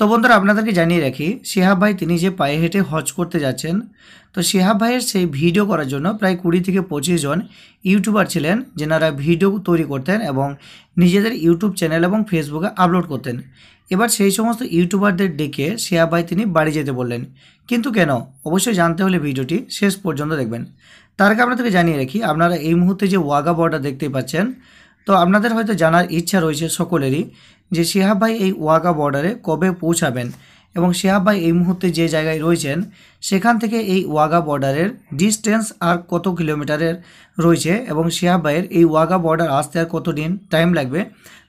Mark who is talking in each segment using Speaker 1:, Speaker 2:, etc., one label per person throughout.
Speaker 1: তো বন্ধুরা আপনাদেরকে জানিয়ে রাখি শিহাব ভাই তিনি যে পায়ে হেঁটে হজ করতে যাচ্ছেন তো শিহাব ভাইয়ের সেই ভিডিও করার জন্য প্রায় কুড়ি থেকে পঁচিশ জন ইউটিউবার ছিলেন যেনারা ভিডিও তৈরি করতেন এবং নিজেদের ইউটিউব চ্যানেল এবং ফেসবুকে আপলোড করতেন এবার সেই সমস্ত ইউটিউবারদের ডেকে শিহাব ভাই তিনি বাড়ি যেতে বললেন কিন্তু কেন অবশ্যই জানতে হলে ভিডিওটি শেষ পর্যন্ত দেখবেন তার আগে আপনাদেরকে জানিয়ে রাখি আপনারা এই মুহূর্তে যে ওয়াগা বর্ডার দেখতে পাচ্ছেন তো আপনাদের হয়তো জানার ইচ্ছা রয়েছে সকলেরই যে শিহাব ভাই এই ওয়াগা বর্ডারে কবে পৌঁছাবেন এবং শিহাব ভাই এই মুহূর্তে যে জায়গায় রয়েছেন সেখান থেকে এই ওয়াগা বর্ডারের ডিস্টেন্স আর কত কিলোমিটারের রয়েছে এবং শিহাব ভাইয়ের এই ওয়াগা বর্ডার আসতে আর কত দিন টাইম লাগবে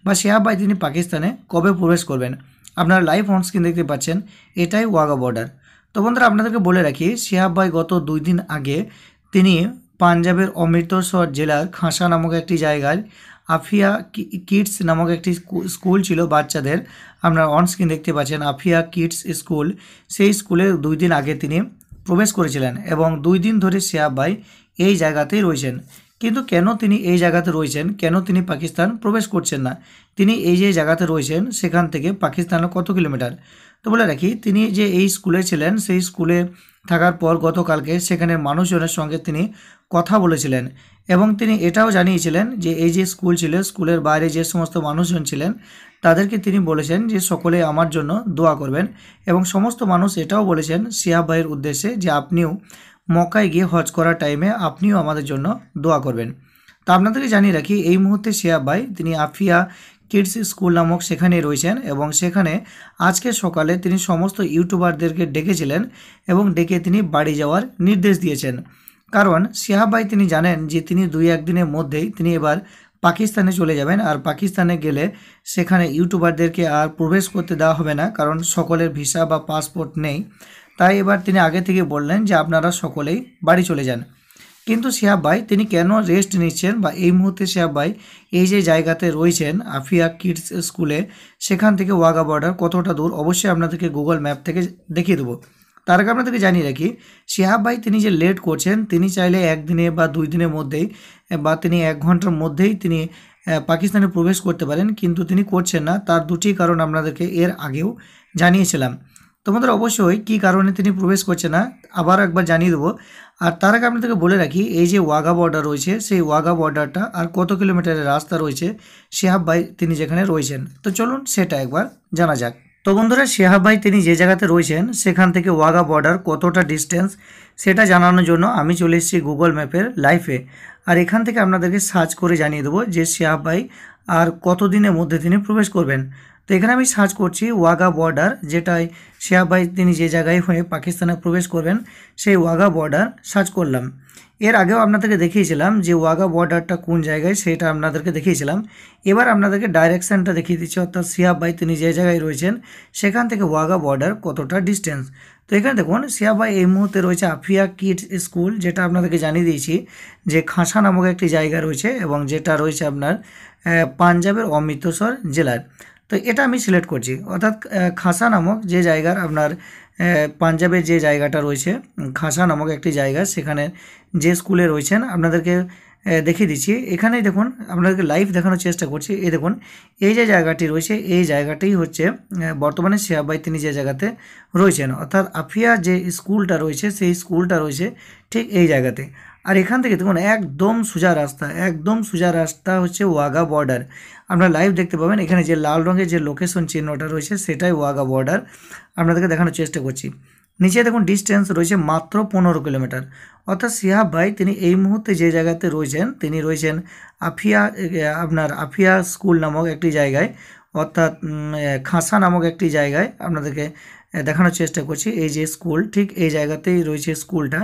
Speaker 1: বা শিহাব ভাই তিনি পাকিস্তানে কবে প্রবেশ করবেন আপনারা লাইভ অন স্ক্রিন দেখতে পাচ্ছেন এটাই ওয়াগা বর্ডার তো বন্ধুরা আপনাদেরকে বলে রাখি শিহাব ভাই গত দুই দিন আগে তিনি পাঞ্জাবের অমৃতসর জেলার খাঁসা নামক একটি জায়গায় আফিয়া কিডস নামক একটি স্কুল ছিল বাচ্চাদের আপনারা অনস্ক্রিন দেখতে পাচ্ছেন আফিয়া কিডস স্কুল সেই স্কুলে দুই দিন আগে তিনি প্রবেশ করেছিলেন এবং দুই দিন ধরে শিয়া ভাই এই জায়গাতেই রয়েছেন কিন্তু কেন তিনি এই জায়গাতে রয়েছেন কেন তিনি পাকিস্তান প্রবেশ করছেন না তিনি এই যে জায়গাতে রয়েছেন সেখান থেকে পাকিস্তানের কত কিলোমিটার তো বলে রাখি তিনি যে এই স্কুলে ছিলেন সেই স্কুলে থাকার পর গতকালকে সেখানে মানুষজনের সঙ্গে তিনি কথা বলেছিলেন এবং তিনি এটাও জানিয়েছিলেন যে এই যে স্কুল ছিল স্কুলের বাইরে যে সমস্ত মানুষজন ছিলেন তাদেরকে তিনি বলেছেন যে সকলে আমার জন্য দোয়া করবেন এবং সমস্ত মানুষ এটাও বলেছেন সিহাব ভাইয়ের উদ্দেশ্যে যে আপনিও মকায় গিয়ে হজ করার টাইমে আপনিও আমাদের জন্য দোয়া করবেন তা আপনাদেরকে জানিয়ে রাখি এই মুহূর্তে সিহাব ভাই তিনি আফিয়া কিডস স্কুল নামক সেখানে রয়েছেন এবং সেখানে আজকে সকালে তিনি সমস্ত ইউটিউবারদেরকে ডেকেছিলেন এবং ডেকে তিনি বাড়ি যাওয়ার নির্দেশ দিয়েছেন কারণ সিহাবাই তিনি জানেন যে তিনি দুই একদিনের মধ্যেই তিনি এবার পাকিস্তানে চলে যাবেন আর পাকিস্তানে গেলে সেখানে ইউটিউবারদেরকে আর প্রবেশ করতে দেওয়া হবে না কারণ সকলের ভিসা বা পাসপোর্ট নেই তাই এবার তিনি আগে থেকে বললেন যে আপনারা সকলেই বাড়ি চলে যান কিন্তু সিহাবাই তিনি কেন রেস্ট নিচ্ছেন বা এই মুহূর্তে সিহাবাই এই যে জায়গাতে রয়েছেন আফিয়া কিডস স্কুলে সেখান থেকে ওয়াগা বর্ডার কতটা দূর অবশ্যই আপনাদেরকে গুগল ম্যাপ থেকে দেখিয়ে দেবো তার আগে আপনাদেরকে জানিয়ে রাখি শিহাব ভাই তিনি যে লেট করছেন তিনি চাইলে একদিনে বা দুই দিনের মধ্যেই বা তিনি এক ঘন্টার মধ্যেই তিনি পাকিস্তানে প্রবেশ করতে পারেন কিন্তু তিনি করছেন না তার দুটি কারণ আপনাদেরকে এর আগেও জানিয়েছিলাম তোমাদের অবশ্যই কি কারণে তিনি প্রবেশ করছে না আবার একবার জানিয়ে দেবো আর তার আগে আপনাদেরকে বলে রাখি এই যে ওয়াগা বর্ডার রয়েছে সেই ওয়াগা বর্ডারটা আর কত কিলোমিটারের রাস্তা রয়েছে শেহাব ভাই তিনি যেখানে রয়েছেন তো চলুন সেটা একবার জানা যাক তো বন্ধুরা শেহাব ভাই তিনি যে জায়গাতে রয়েছেন সেখান থেকে ওয়াগা বর্ডার কতটা ডিস্টেন্স সেটা জানানোর জন্য আমি চলে এসেছি গুগল ম্যাপের লাইফে আর এখান থেকে আপনাদেরকে সার্চ করে জানিয়ে দেবো যে শেহাব ভাই আর কতদিনের মধ্যে তিনি প্রবেশ করবেন তো এখানে আমি সার্চ করছি ওয়াগা বর্ডার যেটায় ভাই তিনি যে জায়গায় হয়ে পাকিস্তানে প্রবেশ করবেন সেই ওয়াগা বর্ডার সার্চ করলাম এর আগেও আপনাদেরকে দেখিয়েছিলাম যে ওয়াগা বর্ডারটা কোন জায়গায় সেটা আপনাদেরকে দেখিয়েছিলাম এবার আপনাদেরকে ডাইরেকশানটা দেখিয়ে দিচ্ছি অর্থাৎ ভাই তিনি যে জায়গায় রয়েছেন সেখান থেকে ওয়াগা বর্ডার কতটা ডিস্টেন্স তো এখানে দেখুন ভাই এই মুহূর্তে রয়েছে আফিয়া কিডস স্কুল যেটা আপনাদেরকে জানিয়ে দিয়েছি যে খাঁসা নামক একটি জায়গা রয়েছে এবং যেটা রয়েছে আপনার পাঞ্জাবের অমৃতসর জেলার তো এটা আমি সিলেক্ট করছি অর্থাৎ খাসা নামক যে জায়গার আপনার পাঞ্জাবের যে জায়গাটা রয়েছে খাসা নামক একটি জায়গা সেখানে যে স্কুলে রয়েছেন আপনাদেরকে দেখিয়ে দিচ্ছি এখানেই দেখুন আপনাদেরকে লাইভ দেখানোর চেষ্টা করছি এই দেখুন এই যে জায়গাটি রয়েছে এই জায়গাটাই হচ্ছে বর্তমানে শেয়াবাই তিনি যে জায়গাতে রয়েছেন অর্থাৎ আফিয়া যে স্কুলটা রয়েছে সেই স্কুলটা রয়েছে ঠিক এই জায়গাতে আর এখান থেকে দেখুন একদম সোজা রাস্তা একদম সোজা রাস্তা হচ্ছে ওয়াগা বর্ডার আপনারা লাইভ দেখতে পাবেন এখানে যে লাল রঙের যে লোকেশন চিহ্নটা রয়েছে সেটাই ওয়াগা বর্ডার আপনাদেরকে দেখানোর চেষ্টা করছি নিচে দেখুন ডিস্টেন্স রয়েছে মাত্র পনেরো কিলোমিটার অর্থাৎ সিহাব ভাই তিনি এই মুহূর্তে যে জায়গাতে রয়েছেন তিনি রয়েছেন আফিয়া আপনার আফিয়া স্কুল নামক একটি জায়গায় অর্থাৎ খাঁসা নামক একটি জায়গায় আপনাদেরকে দেখানোর চেষ্টা করছি এই যে স্কুল ঠিক এই জায়গাতেই রয়েছে স্কুলটা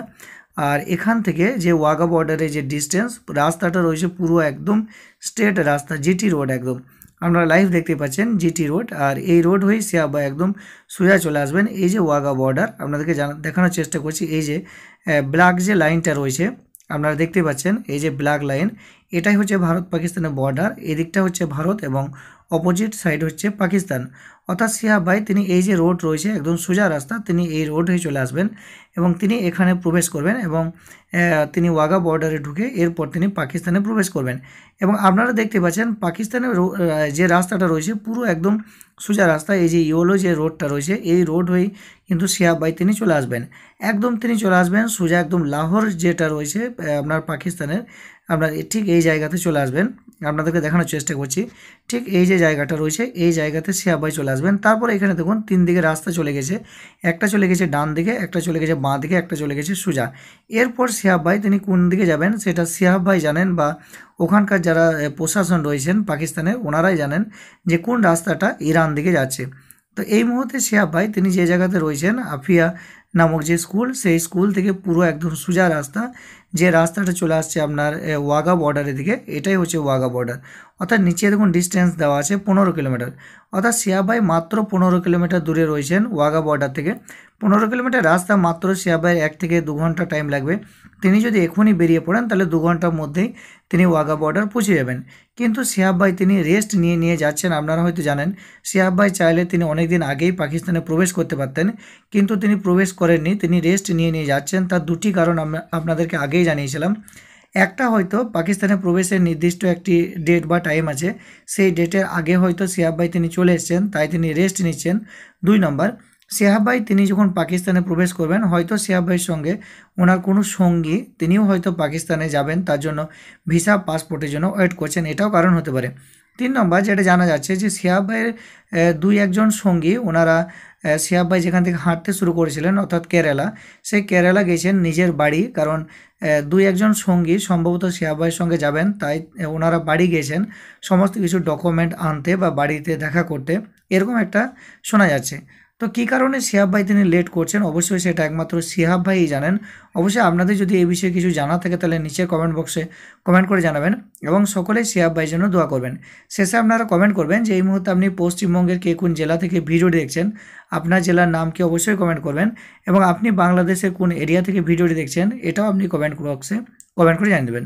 Speaker 1: আর এখান থেকে যে ওয়াগা বর্ডারে যে ডিস্টেন্স রাস্তাটা রয়েছে পুরো একদম স্টেট রাস্তা জিটি রোড একদম আপনারা লাইভ দেখতে পাচ্ছেন জিটি রোড আর এই রোড হয়ে সে আবার একদম সোজা চলে আসবেন এই যে ওয়াগা বর্ডার আপনাদেরকে জানা দেখানোর চেষ্টা করছি এই যে ব্ল্যাক যে লাইনটা রয়েছে আপনারা দেখতে পাচ্ছেন এই যে ব্ল্যাক লাইন এটাই হচ্ছে ভারত পাকিস্তানের বর্ডার এদিকটা হচ্ছে ভারত এবং অপোজিট সাইড হচ্ছে পাকিস্তান অর্থাৎ সিহাব ভাই তিনি এই যে রোড রয়েছে একদম সোজা রাস্তা তিনি এই রোড হয়ে চলে আসবেন এবং তিনি এখানে প্রবেশ করবেন এবং তিনি ওয়াগা বর্ডারে ঢুকে এরপর তিনি পাকিস্তানে প্রবেশ করবেন এবং আপনারা দেখতে পাচ্ছেন পাকিস্তানের যে রাস্তাটা রয়েছে পুরো একদম সোজা রাস্তা এই যে ইয়োলো যে রোডটা রয়েছে এই রোড হয়েই কিন্তু সিহাব ভাই তিনি চলে আসবেন একদম তিনি চলে আসবেন সোজা একদম লাহোর যেটা রয়েছে আপনার পাকিস্তানের আপনার ঠিক এই জায়গাতে চলে আসবেন আপনাদেরকে দেখানোর চেষ্টা করছি ঠিক এই যে জায়গাটা রয়েছে এই জায়গাতে সিহাব ভাই চলে আসবেন তারপর এখানে দেখুন তিন দিকে রাস্তা চলে গেছে একটা চলে গেছে ডান দিকে একটা চলে গেছে বাঁ দিকে একটা চলে গেছে সোজা এরপর সিহাব ভাই তিনি কোন দিকে যাবেন সেটা সিহাব ভাই জানেন বা ওখানকার যারা প্রশাসন রয়েছেন পাকিস্তানের ওনারাই জানেন যে কোন রাস্তাটা ইরান দিকে যাচ্ছে তো এই মুহূর্তে শিহাব ভাই তিনি যে জায়গাতে রয়েছেন আফিয়া নামক যে স্কুল সেই স্কুল থেকে পুরো একদম সোজা রাস্তা যে রাস্তাটা চলে আসছে আপনার ওয়াগা বর্ডারের দিকে এটাই হচ্ছে ওয়াগা বর্ডার অর্থাৎ নিচে দেখুন ডিস্টেন্স দেওয়া আছে পনেরো কিলোমিটার অর্থাৎ শিয়াবাই মাত্র পনেরো কিলোমিটার দূরে রয়েছেন ওয়াগা বর্ডার থেকে পনেরো কিলোমিটার রাস্তা মাত্র শিয়াবাইয়ের এক থেকে দু ঘন্টা টাইম লাগবে তিনি যদি এখনই বেরিয়ে পড়েন তাহলে দু ঘন্টার মধ্যেই তিনি ওয়াগা বর্ডার পৌঁছে যাবেন কিন্তু শিহাবভাই তিনি রেস্ট নিয়ে নিয়ে যাচ্ছেন আপনারা হয়তো জানেন শিহাবভাই চাইলে তিনি অনেক দিন আগেই পাকিস্তানে প্রবেশ করতে পারতেন কিন্তু তিনি প্রবেশ করেননি তিনি রেস্ট নিয়ে নিয়ে যাচ্ছেন তার দুটি কারণ আপনাদেরকে আগে আগেই জানিয়েছিলাম একটা হয়তো পাকিস্তানে প্রবেশের নির্দিষ্ট একটি ডেট বা টাইম আছে সেই ডেটের আগে হয়তো সিহাব ভাই তিনি চলে এসছেন তাই তিনি রেস্ট নিচ্ছেন দুই নম্বর সিহাব ভাই তিনি যখন পাকিস্তানে প্রবেশ করবেন হয়তো সিহাব ভাইয়ের সঙ্গে ওনার কোনো সঙ্গী তিনিও হয়তো পাকিস্তানে যাবেন তার জন্য ভিসা পাসপোর্টের জন্য ওয়েট করছেন এটাও কারণ হতে পারে তিন নম্বর যেটা জানা যাচ্ছে যে সিহাব ভাইয়ের দুই একজন সঙ্গী ওনারা শিহাব ভাই যেখান থেকে হাঁটতে শুরু করেছিলেন অর্থাৎ কেরালা সেই কেরালা গেছেন নিজের বাড়ি কারণ দুই একজন সঙ্গী সম্ভবত শিহাব ভাইয়ের সঙ্গে যাবেন তাই ওনারা বাড়ি গেছেন সমস্ত কিছু ডকুমেন্ট আনতে বা বাড়িতে দেখা করতে এরকম একটা শোনা যাচ্ছে তো কী কারণে সিহাব ভাই তিনি লেট করছেন অবশ্যই সেটা একমাত্র সিহাব ভাইই জানেন অবশ্যই আপনাদের যদি এই বিষয়ে কিছু জানা থাকে তাহলে নিচে কমেন্ট বক্সে কমেন্ট করে জানাবেন এবং সকলেই সিহাব ভাইয়ের জন্য দোয়া করবেন শেষে আপনারা কমেন্ট করবেন যে এই মুহূর্তে আপনি পশ্চিমবঙ্গের কে কোন জেলা থেকে ভিডিও দেখছেন আপনার জেলার নাম কি অবশ্যই কমেন্ট করবেন এবং আপনি বাংলাদেশের কোন এরিয়া থেকে ভিডিওটি দেখছেন এটাও আপনি কমেন্ট বক্সে কমেন্ট করে জানিয়ে দেবেন